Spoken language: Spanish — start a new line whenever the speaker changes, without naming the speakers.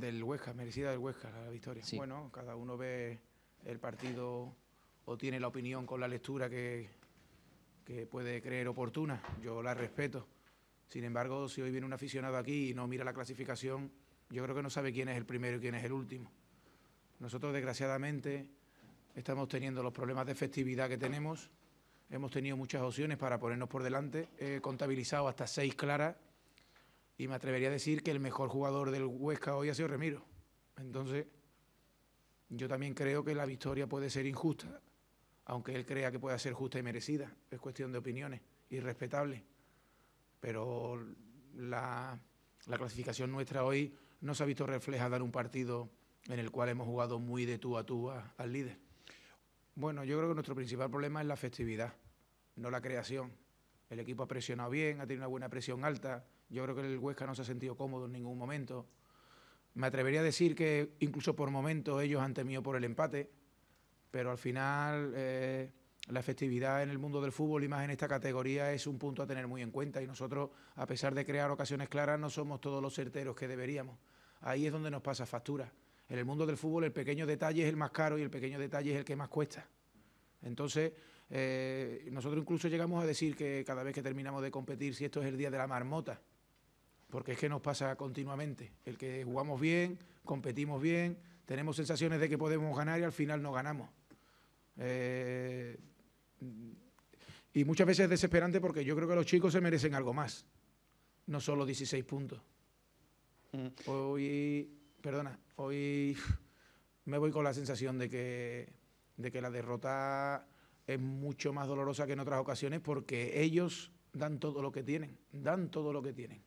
Del Huesca, merecida del Huesca la victoria. Bueno, cada uno ve el partido o tiene la opinión con la lectura que, que puede creer oportuna. Yo la respeto. Sin embargo, si hoy viene un aficionado aquí y no mira la clasificación, yo creo que no sabe quién es el primero y quién es el último. Nosotros, desgraciadamente, estamos teniendo los problemas de festividad que tenemos. Hemos tenido muchas opciones para ponernos por delante. He contabilizado hasta seis claras y me atrevería a decir que el mejor jugador del Huesca hoy ha sido Remiro. Entonces, yo también creo que la victoria puede ser injusta, aunque él crea que pueda ser justa y merecida. Es cuestión de opiniones irrespetable. Pero la, clasificación nuestra hoy no se ha visto reflejada en un partido en el cual hemos jugado muy de tú a tú al líder. Bueno, yo creo que nuestro principal problema es la festividad, no la creación. El equipo ha presionado bien, ha tenido una buena presión alta. Yo creo que el Huesca no se ha sentido cómodo en ningún momento. Me atrevería a decir que incluso por momentos ellos han temido por el empate, pero al final eh, la festividad en el mundo del fútbol y más en esta categoría es un punto a tener muy en cuenta y nosotros, a pesar de crear ocasiones claras, no somos todos los certeros que deberíamos. Ahí es donde nos pasa factura. En el mundo del fútbol el pequeño detalle es el más caro y el pequeño detalle es el que más cuesta. Entonces, eh, nosotros incluso llegamos a decir que cada vez que terminamos de competir, si esto es el día de la marmota, porque es que nos pasa continuamente. El que jugamos bien, competimos bien, tenemos sensaciones de que podemos ganar y al final no ganamos. Eh, y muchas veces es desesperante porque yo creo que los chicos se merecen algo más, no solo 16 puntos. Mm. Hoy, perdona, hoy me voy con la sensación de que de que la derrota es mucho más dolorosa que en otras ocasiones porque ellos dan todo lo que tienen, dan todo lo que tienen.